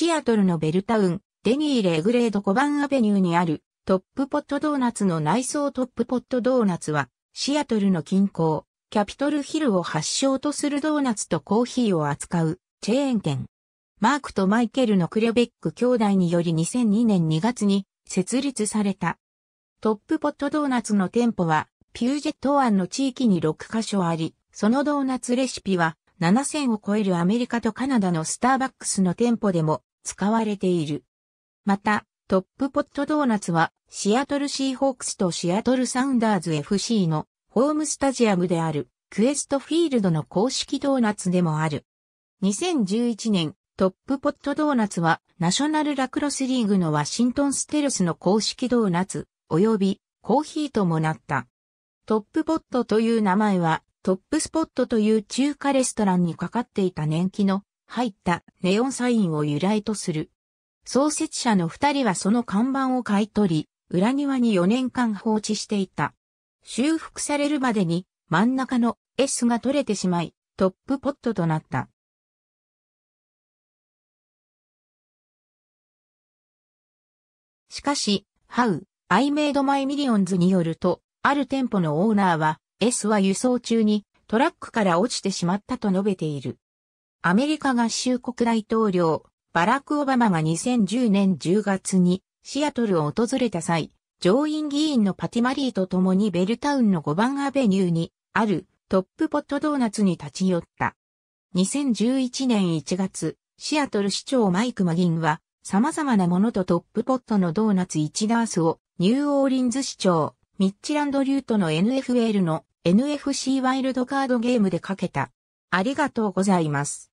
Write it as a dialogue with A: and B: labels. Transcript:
A: シアトルの
B: ベルタウン、デニー・レグレード5番アベニューにあるトップポットドーナツの内装トップポットドーナツは、シアトルの近郊、キャピトルヒルを発祥とするドーナツとコーヒーを扱うチェーン店。マークとマイケルのクレベック兄弟により2002年2月に設立された。トップポットドーナツの店舗は、ピュージェット湾の地域に6カ所あり、そのドーナツレシピは7000を超えるアメリカとカナダのスターバックスの店舗でも使われている。また、トップポットドーナツは、シアトルシーホークスとシアトルサウンダーズ FC のホームスタジアムである、クエストフィールドの公式ドーナツでもある。2011年、トップポットドーナツは、ナショナルラクロスリーグのワシントンステルスの公式ドーナツ、及び、コーヒーともなった。トップポットという名前は、トップスポットという中華レストランにかかっていた年季の入ったネオンサインを由来とする。創設者の二人はその看板を買い取り、裏庭に4年間放置していた。修復されるまでに真ん中の S が取れてしまい、
A: トップポットとなった。
B: しかし、ハウ、アイメイドマイミリオンズによると、ある店舗のオーナーは、S は輸送中にトラックから落ちてしまったと述べている。アメリカ合衆国大統領、バラク・オバマが2010年10月にシアトルを訪れた際、上院議員のパティマリーと共にベルタウンの5番アベニューにあるトップポットドーナツに立ち寄った。2011年1月、シアトル市長マイク・マギンは様々なものとトップポットのドーナツ1ダースをニューオーリンズ市長、ミッチランド・リュートの NFL の NFC ワイルドカードゲームでかけた。
A: ありがとうございます。